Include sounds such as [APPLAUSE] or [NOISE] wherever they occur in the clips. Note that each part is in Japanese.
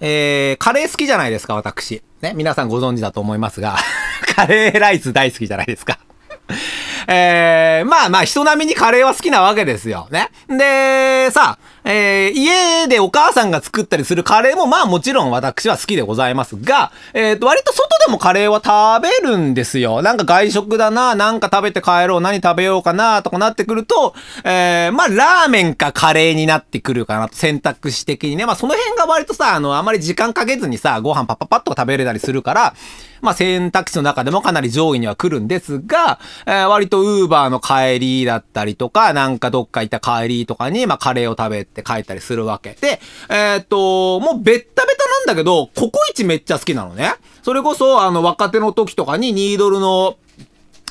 えー、カレー好きじゃないですか、私。ね、皆さんご存知だと思いますが、[LAUGHS] カレーライス大好きじゃないですか。えー、まあまあ人並みにカレーは好きなわけですよ。ね。で、さあ、えー、家でお母さんが作ったりするカレーもまあもちろん私は好きでございますが、えっ、ー、と、割と外でもカレーは食べるんですよ。なんか外食だな、なんか食べて帰ろう、何食べようかな、とかなってくると、えー、まあラーメンかカレーになってくるかなと、選択肢的にね。まあその辺が割とさ、あの、あまり時間かけずにさ、ご飯パッパパッと食べれたりするから、まあ選択肢の中でもかなり上位には来るんですが、えー、割とウーバーの帰りだったりとか、なんかどっか行った帰りとかに、まあカレーを食べて、って書いたりするわけ。で、えー、っと、もうベッタベタなんだけど、ココイチめっちゃ好きなのね。それこそ、あの、若手の時とかにニードルの、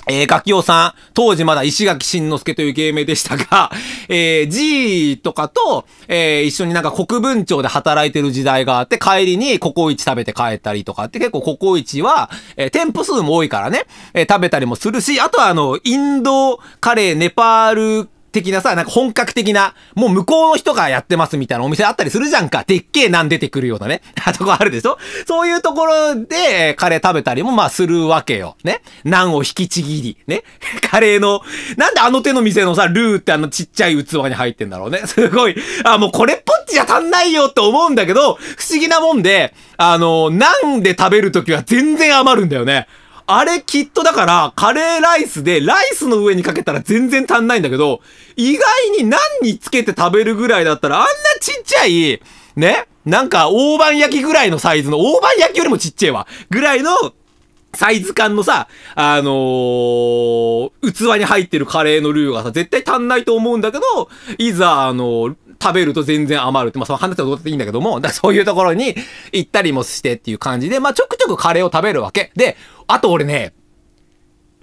えー、ガキオさん、当時まだ石垣慎之介という芸名でしたが、[LAUGHS] えー、G とかと、えー、一緒になんか国分町で働いてる時代があって、帰りにココイチ食べて帰ったりとかって、結構ココイチは、えー、店舗数も多いからね、えー、食べたりもするし、あとはあの、インドカレー、ネパール的なさ、なんか本格的な、もう向こうの人がやってますみたいなお店あったりするじゃんか。でっけえなん出てくるようなね。[LAUGHS] あとこあるでしょそういうところで、カレー食べたりもまあするわけよ。ね。難を引きちぎり。ね。[LAUGHS] カレーの、なんであの手の店のさ、ルーってあのちっちゃい器に入ってんだろうね。[LAUGHS] すごい。あ、もうこれっぽっちじゃ足んないよって思うんだけど、不思議なもんで、あの、ナで食べるときは全然余るんだよね。あれきっとだから、カレーライスで、ライスの上にかけたら全然足んないんだけど、意外に何につけて食べるぐらいだったら、あんなちっちゃい、ね、なんか大判焼きぐらいのサイズの、大判焼きよりもちっちゃいわ、ぐらいの、サイズ感のさ、あのー、器に入ってるカレーのルーがさ、絶対足んないと思うんだけど、いざ、あのー食べると全然余るって、まあその話はどうだっていいんだけども、だそういうところに行ったりもしてっていう感じで、まあちょくちょくカレーを食べるわけ。で、あと俺ね、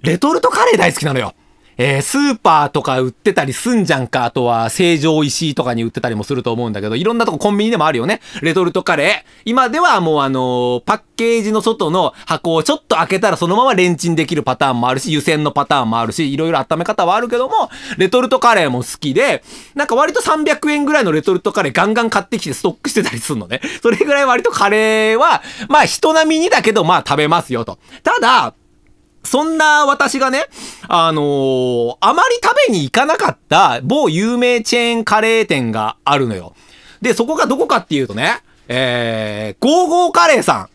レトルトカレー大好きなのよ。えー、スーパーとか売ってたりすんじゃんか。あとは、成城石井とかに売ってたりもすると思うんだけど、いろんなとこコンビニでもあるよね。レトルトカレー。今ではもうあのー、パッケージの外の箱をちょっと開けたらそのままレンチンできるパターンもあるし、湯煎のパターンもあるし、いろいろ温め方はあるけども、レトルトカレーも好きで、なんか割と300円ぐらいのレトルトカレーガンガン買ってきてストックしてたりするのね。それぐらい割とカレーは、まあ人並みにだけど、まあ食べますよと。ただ、そんな私がね、あのー、あまり食べに行かなかった某有名チェーンカレー店があるのよ。で、そこがどこかっていうとね、えー、ゴーゴーカレーさん。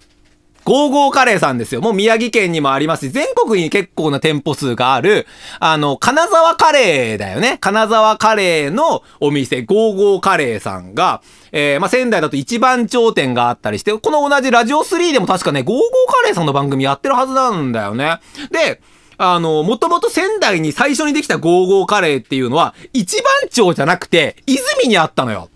ゴーゴーカレーさんですよ。もう宮城県にもありますし、全国に結構な店舗数がある、あの、金沢カレーだよね。金沢カレーのお店、ゴーゴーカレーさんが、えー、まあ、仙台だと一番頂点があったりして、この同じラジオ3でも確かね、ゴーゴーカレーさんの番組やってるはずなんだよね。で、あの、もともと仙台に最初にできたゴーゴーカレーっていうのは、一番町じゃなくて、泉にあったのよ。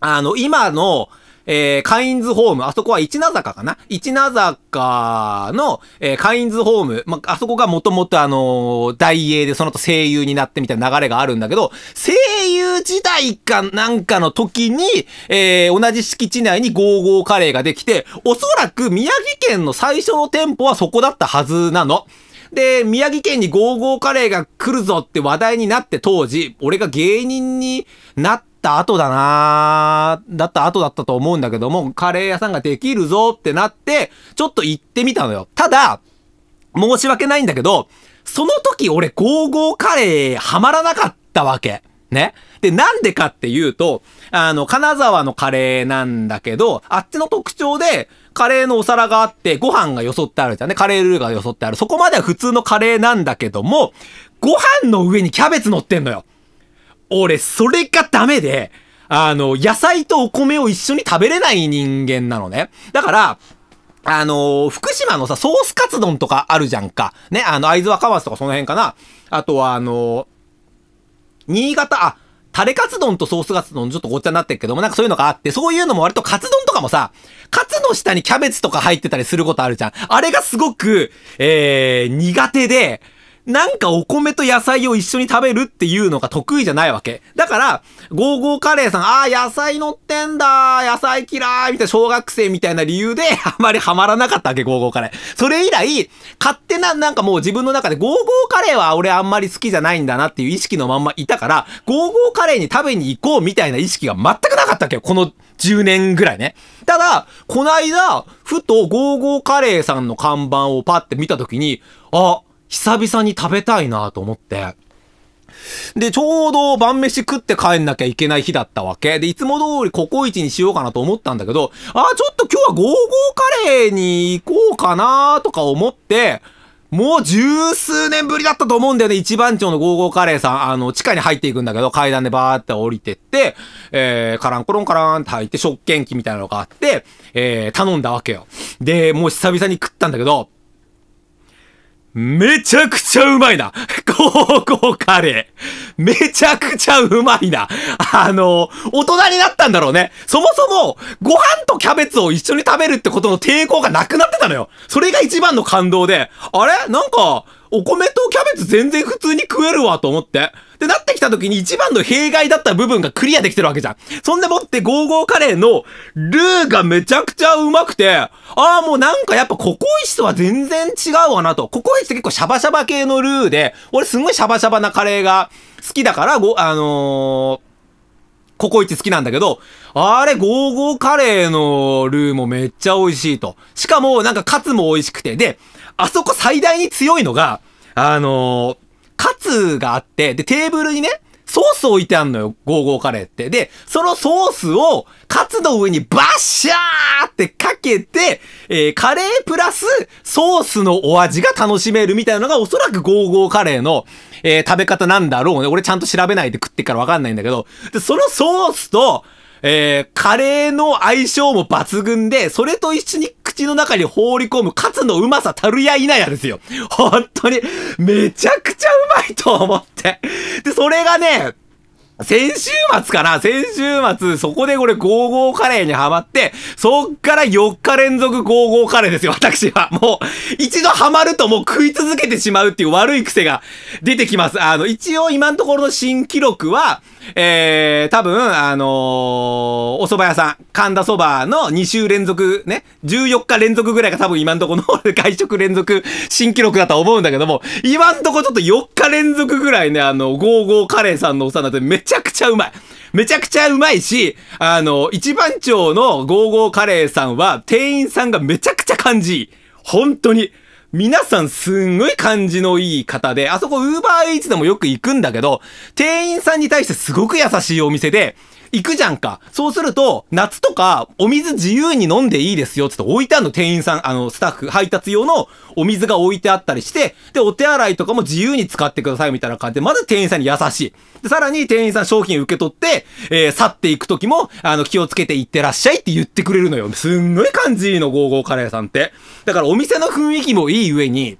あの、今の、えー、カインズホーム、あそこは一名坂かな一名坂の、えー、カインズホーム、まあ、あそこがもともとあのー、大英でその後声優になってみたいな流れがあるんだけど、声優時代かなんかの時に、えー、同じ敷地内にゴーゴーカレーができて、おそらく宮城県の最初の店舗はそこだったはずなの。で、宮城県にゴーゴーカレーが来るぞって話題になって当時、俺が芸人になっった後だなだった後だったと思うんだけども、カレー屋さんができるぞってなって、ちょっと行ってみたのよ。ただ、申し訳ないんだけど、その時俺ゴーゴーカレーハマらなかったわけ。ね。で、なんでかっていうと、あの、金沢のカレーなんだけど、あっちの特徴で、カレーのお皿があって、ご飯がよそってあるじゃんね。カレールーがよそってある。そこまでは普通のカレーなんだけども、ご飯の上にキャベツ乗ってんのよ。俺、それがダメで、あの、野菜とお米を一緒に食べれない人間なのね。だから、あの福島のさ、ソースカツ丼とかあるじゃんか。ね、あの、会津若松とかその辺かな。あとは、あの新潟、あ、タレカツ丼とソースカツ丼ちょっとごっちゃになってるけども、なんかそういうのがあって、そういうのも割とカツ丼とかもさ、カツの下にキャベツとか入ってたりすることあるじゃん。あれがすごく、えー、苦手で、なんかお米と野菜を一緒に食べるっていうのが得意じゃないわけ。だから、ゴーゴーカレーさん、ああ、野菜乗ってんだ野菜嫌いみたいな小学生みたいな理由で、[LAUGHS] あまりハマらなかったわけ、ゴーゴーカレー。それ以来、勝手な、なんかもう自分の中で、ゴーゴーカレーは俺あんまり好きじゃないんだなっていう意識のまんまいたから、ゴーゴーカレーに食べに行こうみたいな意識が全くなかったわけよ、この10年ぐらいね。ただ、この間、ふとゴーゴーカレーさんの看板をパって見たときに、あ、久々に食べたいなと思って。で、ちょうど晩飯食って帰んなきゃいけない日だったわけ。で、いつも通りココイチにしようかなと思ったんだけど、あ、ちょっと今日はゴーゴーカレーに行こうかなとか思って、もう十数年ぶりだったと思うんだよね。一番町のゴーゴーカレーさん、あの、地下に入っていくんだけど、階段でバーって降りてって、えー、カランコロンカランって入って、食券機みたいなのがあって、えー、頼んだわけよ。で、もう久々に食ったんだけど、めちゃくちゃうまいな。高校カレー。めちゃくちゃうまいな。あの、大人になったんだろうね。そもそも、ご飯とキャベツを一緒に食べるってことの抵抗がなくなってたのよ。それが一番の感動で、あれなんか、お米とキャベツ全然普通に食えるわと思って。で、なってきた時に一番の弊害だった部分がクリアできてるわけじゃん。そんでもってゴーゴーカレーのルーがめちゃくちゃうまくて、ああ、もうなんかやっぱココイチとは全然違うわなと。ココイチって結構シャバシャバ系のルーで、俺すごいシャバシャバなカレーが好きだから、ご、あのー、ココイチ好きなんだけど、あれ、ゴーゴーカレーのルーもめっちゃ美味しいと。しかも、なんかカツも美味しくて。で、あそこ最大に強いのが、あのー、カツがあって、で、テーブルにね、ソース置いてあんのよ、ゴーゴーカレーって。で、そのソースを、カツの上にバッシャーってかけて、えー、カレープラスソースのお味が楽しめるみたいなのがおそらくゴーゴーカレーの、えー、食べ方なんだろうね。俺ちゃんと調べないで食ってからわかんないんだけど。で、そのソースと、えー、カレーの相性も抜群で、それと一緒に口の中に放り込むカツのうまさたるやいなやですよ。本当に、めちゃくちゃうまいと思って。で、それがね、先週末かな先週末、そこでこれゴーゴーカレーにハマって、そっから4日連続ゴーゴーカレーですよ、私は。もう、一度ハマるともう食い続けてしまうっていう悪い癖が出てきます。あの、一応今のところの新記録は、えー、多分、あのー、お蕎麦屋さん、神田蕎麦の2週連続ね、14日連続ぐらいが多分今んとこの [LAUGHS] 外食連続新記録だと思うんだけども、今んとこちょっと4日連続ぐらいね、あの、ゴーゴーカレーさんのおさんだってめっちゃくちゃうまい。めちゃくちゃうまいし、あの、一番町のゴーゴーカレーさんは、店員さんがめちゃくちゃ感じいい。本当に。皆さんすんごい感じのいい方で、あそこウーバーイーツでもよく行くんだけど、店員さんに対してすごく優しいお店で、行くじゃんか。そうすると、夏とか、お水自由に飲んでいいですよ、つって置いてあるの、店員さん、あの、スタッフ、配達用のお水が置いてあったりして、で、お手洗いとかも自由に使ってください、みたいな感じで、まず店員さんに優しい。で、さらに店員さん商品受け取って、えー、去っていく時も、あの、気をつけて行ってらっしゃいって言ってくれるのよ。すんごい感じいいの、ゴーゴーカレーさんって。だからお店の雰囲気もいい上に、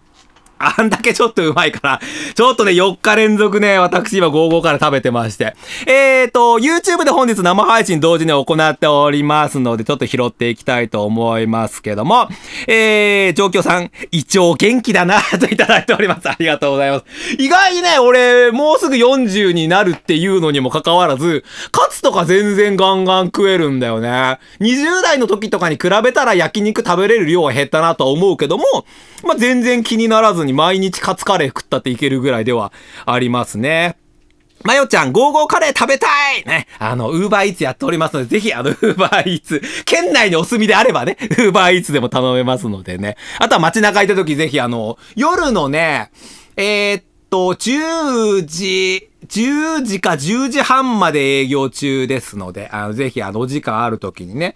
あんだけちょっとうまいから、ちょっとね、4日連続ね、私今5後から食べてまして。えーと、YouTube で本日生配信同時に行っておりますので、ちょっと拾っていきたいと思いますけども、えー、状況さん、一応元気だな [LAUGHS] といただいております。ありがとうございます。意外にね、俺、もうすぐ40になるっていうのにもかかわらず、カツとか全然ガンガン食えるんだよね。20代の時とかに比べたら焼肉食べれる量は減ったなとは思うけども、まあ、全然気にならずにに毎日カツカレー食ったっていけるぐらいではありますね。まよちゃん、ゴーゴーカレー食べたいね。あの、ウーバーイーツやっておりますので、ぜひあの、ウーバーイーツ、県内にお住みであればね、ウーバーイーツでも頼めますのでね。あとは街中行った時、ぜひあの、夜のね、えー、っと、10時、10時か10時半まで営業中ですので、あの、ぜひ、あの、お時間ある時にね。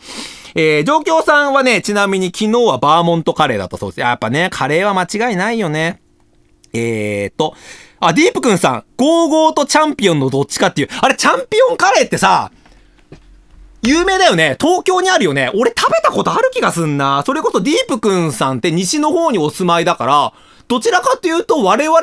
えー、況さんはね、ちなみに昨日はバーモントカレーだったそうです。やっぱね、カレーは間違いないよね。えーと、あ、ディープくんさん、ゴーゴーとチャンピオンのどっちかっていう。あれ、チャンピオンカレーってさ、有名だよね。東京にあるよね。俺食べたことある気がすんな。それこそディープくんさんって西の方にお住まいだから、どちらかというと、我々、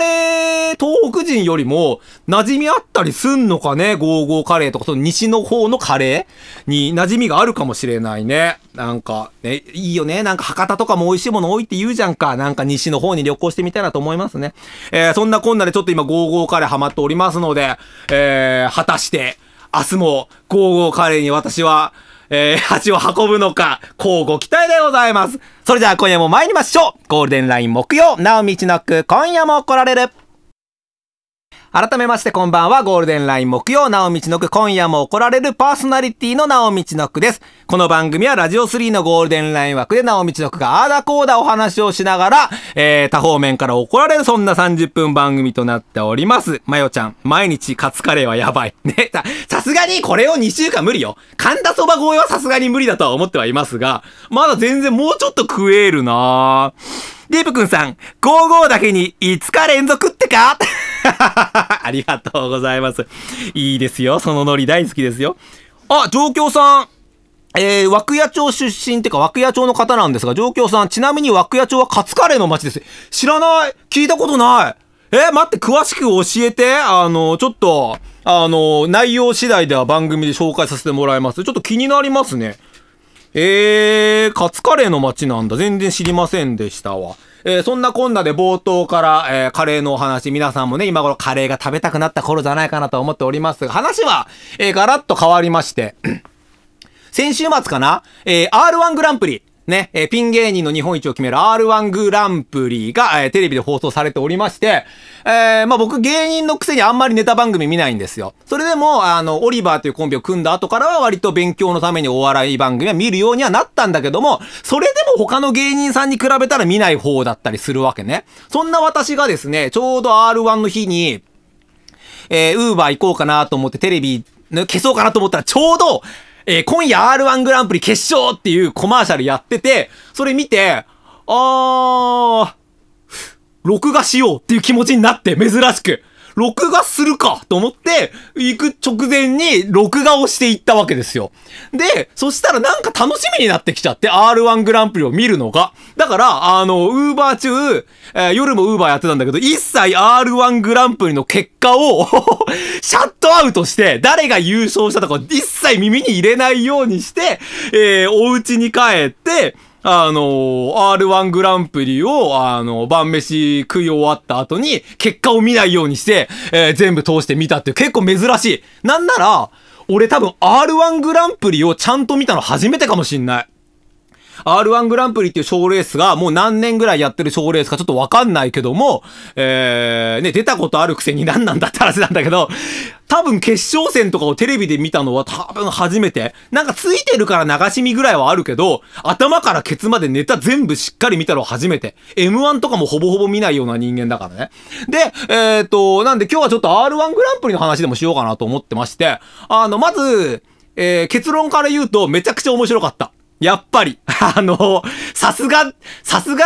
東北人よりも、馴染みあったりすんのかね、ゴーゴーカレーとか、その西の方のカレーに馴染みがあるかもしれないね。なんか、ね、いいよね。なんか博多とかも美味しいもの多いって言うじゃんか。なんか西の方に旅行してみたいなと思いますね。えー、そんなこんなでちょっと今、ゴーゴーカレーハマっておりますので、えー、果たして、明日も、ゴーゴーカレーに私は、えー、蜂を運ぶのか、交うご期待でございます。それでは今夜も参りましょうゴールデンライン木曜、なおみちのく、今夜も来られる改めましてこんばんは、ゴールデンライン木曜、なおみちのく、今夜も怒られるパーソナリティのなおみちのくです。この番組はラジオ3のゴールデンライン枠でなおみちのくがあーだこーだお話をしながら、えー、他方面から怒られるそんな30分番組となっております。まよちゃん、毎日カツカレーはやばい。[LAUGHS] ね、さ、さすがにこれを2週間無理よ。神田そば越えはさすがに無理だとは思ってはいますが、まだ全然もうちょっと食えるなぁ。ディープくんさん、55だけに5日連続ってか [LAUGHS] ありがとうございます。いいですよ。そのノリ大好きですよ。あ、上京さん。えー、和屋町出身ってか涌谷屋町の方なんですが、上京さん、ちなみに涌谷屋町はカツカレーの街です。知らない聞いたことないえ待って、詳しく教えて。あの、ちょっと、あの、内容次第では番組で紹介させてもらいます。ちょっと気になりますね。えー、カツカレーの街なんだ。全然知りませんでしたわ。えー、そんなこんなで冒頭から、えー、カレーのお話、皆さんもね、今頃カレーが食べたくなった頃じゃないかなと思っておりますが、話は、えー、ガラッと変わりまして、[COUGHS] 先週末かなえー、R1 グランプリ。ね、えー、ピン芸人の日本一を決める R1 グランプリが、えー、テレビで放送されておりまして、えー、まあ、僕芸人のくせにあんまりネタ番組見ないんですよ。それでも、あの、オリバーというコンビを組んだ後からは割と勉強のためにお笑い番組は見るようにはなったんだけども、それでも他の芸人さんに比べたら見ない方だったりするわけね。そんな私がですね、ちょうど R1 の日に、えー、ウーバー行こうかなと思ってテレビ、消そうかなと思ったらちょうど、えー、今夜 R1 グランプリ決勝っていうコマーシャルやってて、それ見て、あー、録画しようっていう気持ちになって、珍しく。録画するかと思って、行く直前に録画をしていったわけですよ。で、そしたらなんか楽しみになってきちゃって、R1 グランプリを見るのが。だから、あの、ウーバー中、えー、夜もウーバーやってたんだけど、一切 R1 グランプリの結果を [LAUGHS] シャットアウトして、誰が優勝したとか一切耳に入れないようにして、えー、お家に帰って、あの、R1 グランプリを、あの、晩飯食い終わった後に、結果を見ないようにして、えー、全部通して見たって結構珍しい。なんなら、俺多分 R1 グランプリをちゃんと見たの初めてかもしんない。R1 グランプリっていう賞レースが、もう何年ぐらいやってる賞レースかちょっとわかんないけども、えー、ね、出たことあるくせに何なんだって話なんだけど、多分決勝戦とかをテレビで見たのは多分初めて。なんかついてるから流し見ぐらいはあるけど、頭からケツまでネタ全部しっかり見たのは初めて。M1 とかもほぼほぼ見ないような人間だからね。で、えっ、と、なんで今日はちょっと R1 グランプリの話でもしようかなと思ってまして、あの、まず、えー、結論から言うとめちゃくちゃ面白かった。やっぱり、[LAUGHS] あの、さすが、さすが、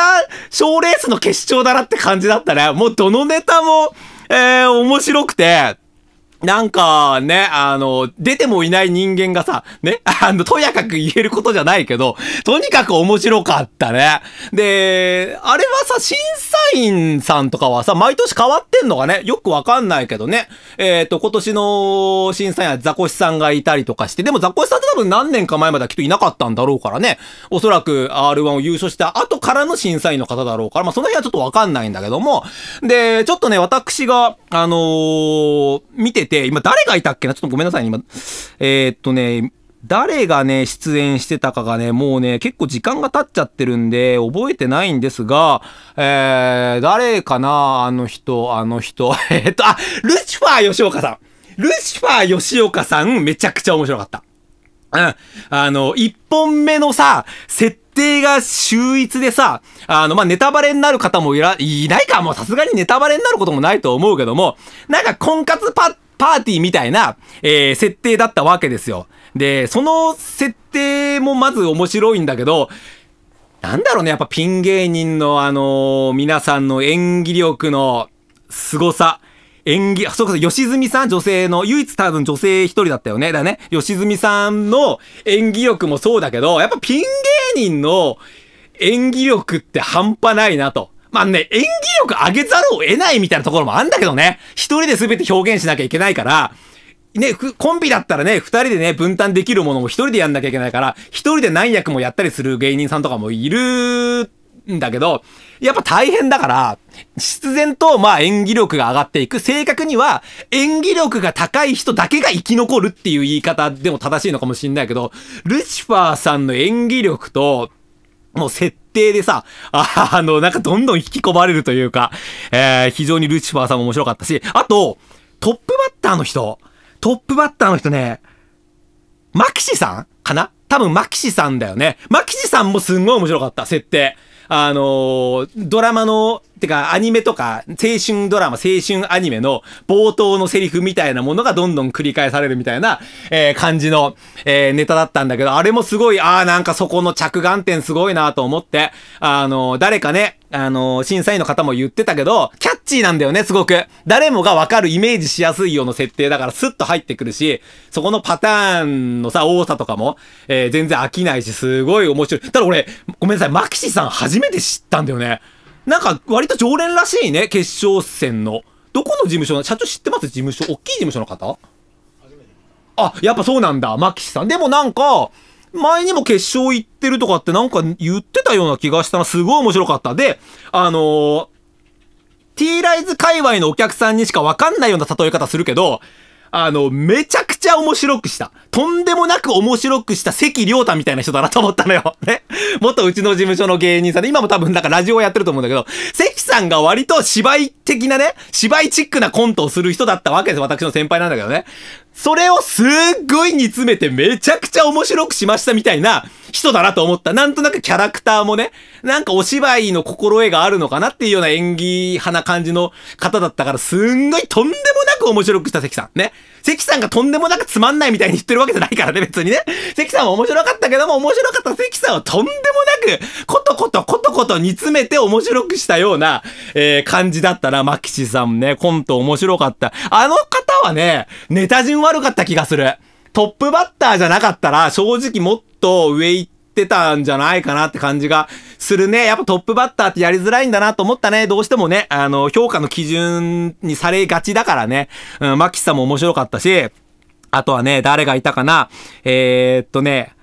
賞レースの決勝だなって感じだったね。もうどのネタも、えー、面白くて、なんかね、あの、出てもいない人間がさ、ね、[LAUGHS] あの、とやかく言えることじゃないけど、とにかく面白かったね。で、あれはさ、審査員さんとかはさ、毎年変わってんのがね、よくわかんないけどね。えっ、ー、と、今年の審査員はザコシさんがいたりとかして、でもザコシさんって多分何年か前まではきっといなかったんだろうからね。おそらく R1 を優勝した後からの審査員の方だろうから、まあ、その辺はちょっとわかんないんだけども。で、ちょっとね、私が、あのー、見てて、て、今誰がいたっけなちょっとごめんなさい、ね、今。えー、っとね、誰がね、出演してたかがね、もうね、結構時間が経っちゃってるんで、覚えてないんですが、えー、誰かなあの人、あの人。[LAUGHS] えっと、あ、ルシファー吉岡さん。ルシファー吉岡さん、めちゃくちゃ面白かった。うん。あの、一本目のさ、設定が秀逸でさ、あの、まあ、ネタバレになる方もいら、いないか、もうさすがにネタバレになることもないと思うけども、なんか婚活パッパーティーみたいな、えー、設定だったわけですよ。で、その設定もまず面白いんだけど、なんだろうね、やっぱピン芸人のあのー、皆さんの演技力の凄さ。演技、あ、そうか、吉住さん、女性の、唯一多分女性一人だったよね。だね。吉住さんの演技力もそうだけど、やっぱピン芸人の演技力って半端ないなと。まあね、演技力上げざるを得ないみたいなところもあんだけどね、一人で全て表現しなきゃいけないから、ね、コンビだったらね、二人でね、分担できるものも一人でやんなきゃいけないから、一人で何役もやったりする芸人さんとかもいるんだけど、やっぱ大変だから、必然とまあ演技力が上がっていく。正確には演技力が高い人だけが生き残るっていう言い方でも正しいのかもしんないけど、ルシファーさんの演技力と、もう設定でさ、[LAUGHS] あの、なんかどんどん引き込まれるというか、えー、非常にルシファーさんも面白かったし、あと、トップバッターの人、トップバッターの人ね、マキシさんかな多分マキシさんだよね。マキシさんもすんごい面白かった、設定。あのー、ドラマのってか、アニメとか、青春ドラマ、青春アニメの冒頭のセリフみたいなものがどんどん繰り返されるみたいな、えー、感じの、えー、ネタだったんだけど、あれもすごい、ああ、なんかそこの着眼点すごいなと思って、あのー、誰かね、あのー、審査員の方も言ってたけど、キャッチーなんだよね、すごく。誰もがわかるイメージしやすいような設定だからスッと入ってくるし、そこのパターンのさ、多さとかも、えー、全然飽きないし、すごい面白い。ただ俺、ごめんなさい、マキシさん初めて知ったんだよね。なんか、割と常連らしいね、決勝戦の。どこの事務所の、社長知ってます事務所。大きい事務所の方あ、やっぱそうなんだ。マキシさん。でもなんか、前にも決勝行ってるとかってなんか言ってたような気がしたな。すごい面白かった。で、あのー、T ライズ界隈のお客さんにしかわかんないような例え方するけど、あの、めちゃくちゃ面白くした。とんでもなく面白くした関良太みたいな人だなと思ったのよ。[LAUGHS] ね。元うちの事務所の芸人さんで、今も多分なんかラジオやってると思うんだけど、関さんが割と芝居的なね、芝居チックなコントをする人だったわけです。私の先輩なんだけどね。それをすっごい煮詰めてめちゃくちゃ面白くしましたみたいな人だなと思った。なんとなくキャラクターもね、なんかお芝居の心得があるのかなっていうような演技派な感じの方だったから、すんごいとんでもないく面白くした関さん。ね。関さんがとんでもなくつまんないみたいに言ってるわけじゃないからね、別にね。関さんは面白かったけども、面白かった関さんをとんでもなく、ことことことこと煮詰めて面白くしたような、えー、感じだったな、マキシさんね。コント面白かった。あの方はね、ネタ順悪かった気がする。トップバッターじゃなかったら、正直もっと上行って、ってたんじゃないかなって感じがするね。やっぱトップバッターってやりづらいんだなと思ったね。どうしてもね、あの、評価の基準にされがちだからね。うん、マキさんも面白かったし、あとはね、誰がいたかな。えー、っとね、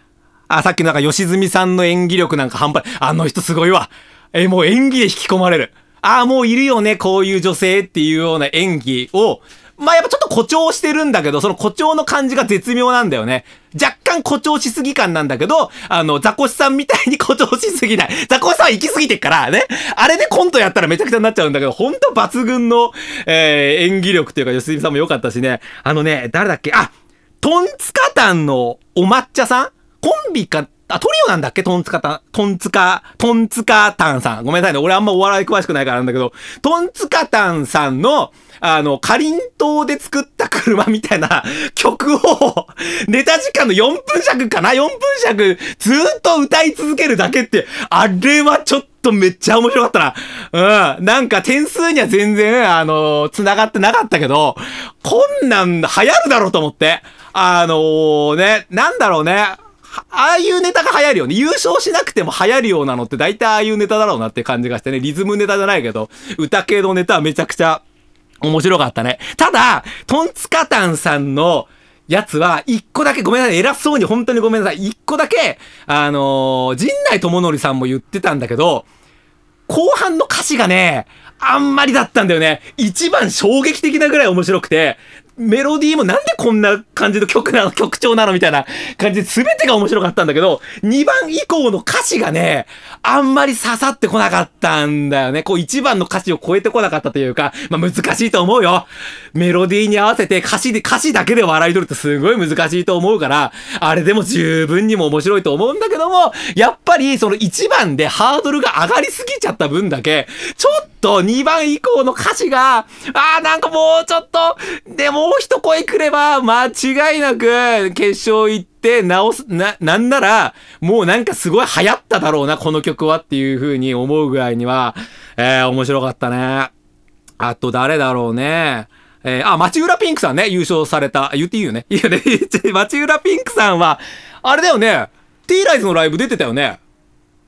あ、さっきなんか吉住さんの演技力なんか半端、あの人すごいわ。えもう演技で引き込まれる。ああ、もういるよね、こういう女性っていうような演技を、まあ、やっぱちょっと誇張してるんだけど、その誇張の感じが絶妙なんだよね。若干誇張しすぎ感なんだけど、あの、ザコシさんみたいに誇張しすぎない。ザコシさんは行き過ぎてっからね。あれでコントやったらめちゃくちゃになっちゃうんだけど、ほんと抜群の、えー、演技力というか、良純さんも良かったしね。あのね、誰だっけあ、トンツカタンのお抹茶さんコンビか、あ、トリオなんだっけトンツカタン、トンツカ、トンツカタンさん。ごめんなさいね。俺あんまお笑い詳しくないからなんだけど、トンツカタンさんの、あの、かりん島で作った車みたいな [LAUGHS] 曲を、ネタ時間の4分尺かな ?4 分尺ずっと歌い続けるだけって、あれはちょっとめっちゃ面白かったな。うん。なんか点数には全然、あの、繋がってなかったけど、こんなん流行るだろうと思って。あのー、ね、なんだろうね。ああいうネタが流行るよね。優勝しなくても流行るようなのって大体ああいうネタだろうなって感じがしてね。リズムネタじゃないけど、歌系のネタはめちゃくちゃ面白かったね。ただ、トンツカタンさんのやつは、一個だけごめんなさい。偉そうに本当にごめんなさい。一個だけ、あのー、陣内智則さんも言ってたんだけど、後半の歌詞がね、あんまりだったんだよね。一番衝撃的なぐらい面白くて、メロディーもなんでこんな感じの曲なの、曲調なのみたいな感じで全てが面白かったんだけど、2番以降の歌詞がね、あんまり刺さってこなかったんだよね。こう1番の歌詞を超えてこなかったというか、まあ難しいと思うよ。メロディーに合わせて歌詞で、歌詞だけで笑い取るってすごい難しいと思うから、あれでも十分にも面白いと思うんだけども、やっぱりその1番でハードルが上がりすぎちゃった分だけ、ちょっと2番以降の歌詞が、あーなんかもうちょっと、でもう一声くれば、間違いなく決勝行って、直す、な、なんなら、もうなんかすごい流行っただろうな、この曲はっていう風に思うぐらいには、えー、面白かったね。あと誰だろうね。えー、あ、町浦ピンクさんね、優勝された。言っていいよね。いやね。[LAUGHS] 町浦ピンクさんは、あれだよね、T ライズのライブ出てたよね。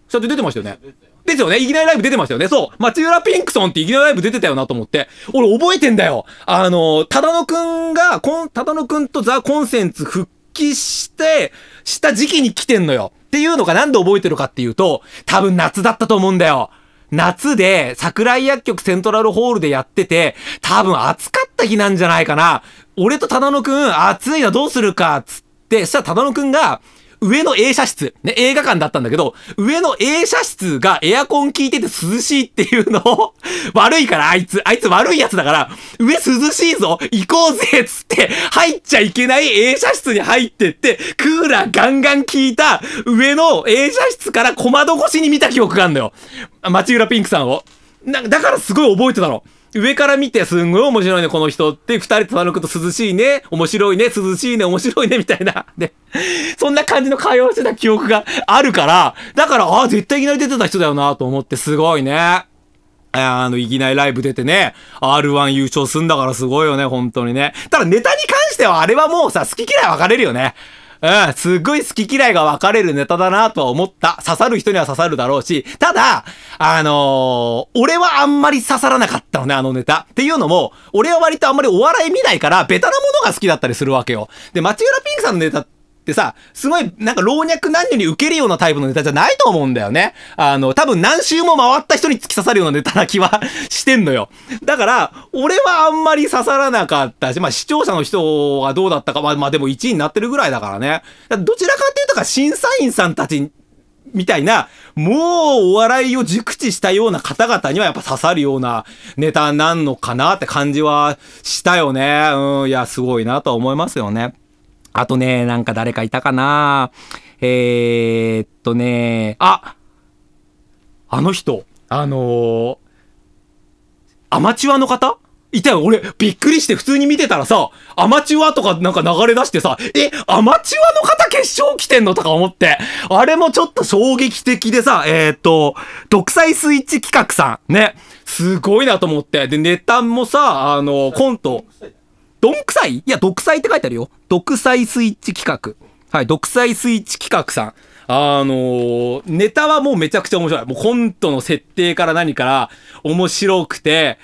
社長出てましたよね。ですよねいきなりライブ出てましたよねそう松浦ピンクソンっていきなりライブ出てたよなと思って。俺覚えてんだよあの、ただのくんが、こん、ただのくんとザ・コンセンツ復帰して、した時期に来てんのよ。っていうのがなんで覚えてるかっていうと、多分夏だったと思うんだよ。夏で桜井薬局セントラルホールでやってて、多分暑かった日なんじゃないかな。俺とただのくん、暑いな、どうするか、つって、そしたらただのくんが、上の映写室、ね、映画館だったんだけど、上の映写室がエアコン効いてて涼しいっていうのを [LAUGHS] 悪いからあいつ、あいつ悪いやつだから、上涼しいぞ行こうぜっつって、入っちゃいけない映写室に入ってって、クーラーガンガン効いた上の映写室から小窓越しに見た記憶があんのよ。町浦ピンクさんを。な、だからすごい覚えてたの。上から見てすんごい面白いね、この人って、二人と貫くと涼しいね、面白いね、涼しいね、面白いね、みたいな。で、そんな感じの会話をしてた記憶があるから、だから、ああ、絶対いきなり出てた人だよな、と思って、すごいね。あの、いきなりライブ出てね、R1 優勝すんだからすごいよね、本当にね。ただネタに関してはあれはもうさ、好き嫌い分かれるよね。うん、すごい好き嫌いが分かれるネタだなとは思った。刺さる人には刺さるだろうし、ただ、あのー、俺はあんまり刺さらなかったのね、あのネタ。っていうのも、俺は割とあんまりお笑い見ないから、ベタなものが好きだったりするわけよ。で、マ浦ピンクさんのネタって、ってさ、すごい、なんか老若男女に受けるようなタイプのネタじゃないと思うんだよね。あの、多分何周も回った人に突き刺さるようなネタな気はしてんのよ。だから、俺はあんまり刺さらなかったし、まあ視聴者の人がどうだったか、まあ、まあでも1位になってるぐらいだからね。らどちらかっていうとか審査員さんたちみたいな、もうお笑いを熟知したような方々にはやっぱ刺さるようなネタなんのかなって感じはしたよね。うん、いや、すごいなとは思いますよね。あとね、なんか誰かいたかなえー、っとね、ああの人、あのー、アマチュアの方いたよ、俺、びっくりして普通に見てたらさ、アマチュアとかなんか流れ出してさ、え、アマチュアの方決勝来てんのとか思って。あれもちょっと衝撃的でさ、えー、っと、独裁スイッチ企画さん、ね。すごいなと思って。で、ネタもさ、あの、コント。どんくさいいや、独裁って書いてあるよ。独裁スイッチ企画。はい、独裁スイッチ企画さん。あのー、ネタはもうめちゃくちゃ面白い。もうコントの設定から何から面白くて、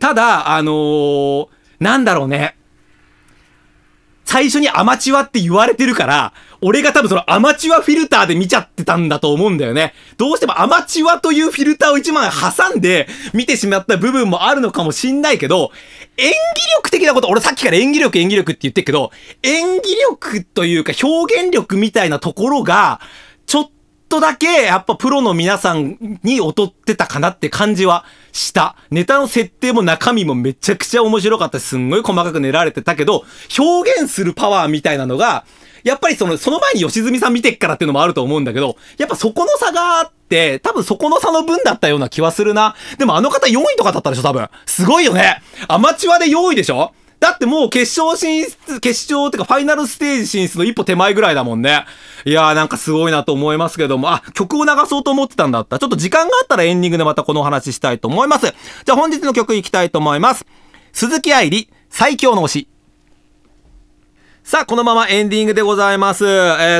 ただ、あのー、なんだろうね。最初にアマチュアって言われてるから、俺が多分そのアマチュアフィルターで見ちゃってたんだと思うんだよね。どうしてもアマチュアというフィルターを一枚挟んで見てしまった部分もあるのかもしんないけど、演技力的なこと、俺さっきから演技力演技力って言ってるけど、演技力というか表現力みたいなところが、とだけ、やっぱプロの皆さんに劣ってたかなって感じはした。ネタの設定も中身もめちゃくちゃ面白かったすんごい細かく練られてたけど、表現するパワーみたいなのが、やっぱりその、その前に吉住さん見てっからっていうのもあると思うんだけど、やっぱそこの差があって、多分そこの差の分だったような気はするな。でもあの方4位とかだったでしょ、多分。すごいよね。アマチュアで4位でしょだってもう決勝進出、決勝ってかファイナルステージ進出の一歩手前ぐらいだもんね。いやーなんかすごいなと思いますけども、あ、曲を流そうと思ってたんだった。ちょっと時間があったらエンディングでまたこのお話したいと思います。じゃあ本日の曲いきたいと思います。鈴木愛理、最強の推し。さあ、このままエンディングでございます。えっ、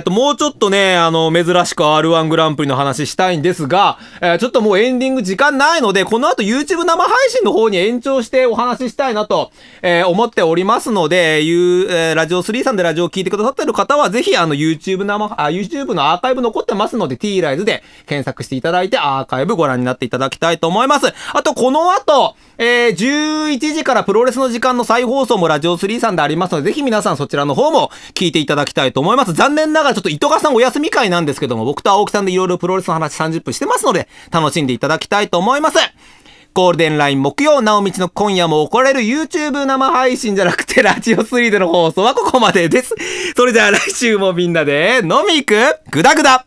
ー、と、もうちょっとね、あの、珍しく R1 グランプリの話したいんですが、えー、ちょっともうエンディング時間ないので、この後 YouTube 生配信の方に延長してお話ししたいなと、えー、思っておりますので、ゆえー、ラジオ3さんでラジオを聞いてくださってる方は、ぜひあの、YouTube 生、あ、YouTube のアーカイブ残ってますので、t ライズで検索していただいて、アーカイブご覧になっていただきたいと思います。あと、この後、えー、11時からプロレスの時間の再放送もラジオ3さんでありますので、ぜひ皆さんそちらのの方も聞いていただきたいと思います。残念ながらちょっと糸川さんお休み会なんですけども、僕と青木さんでいろいろプロレスの話30分してますので、楽しんでいただきたいと思います。ゴールデンライン木曜、なおみちの今夜も怒れる YouTube 生配信じゃなくてラジオ3での放送はここまでです。それでは来週もみんなで飲み行くぐだぐだ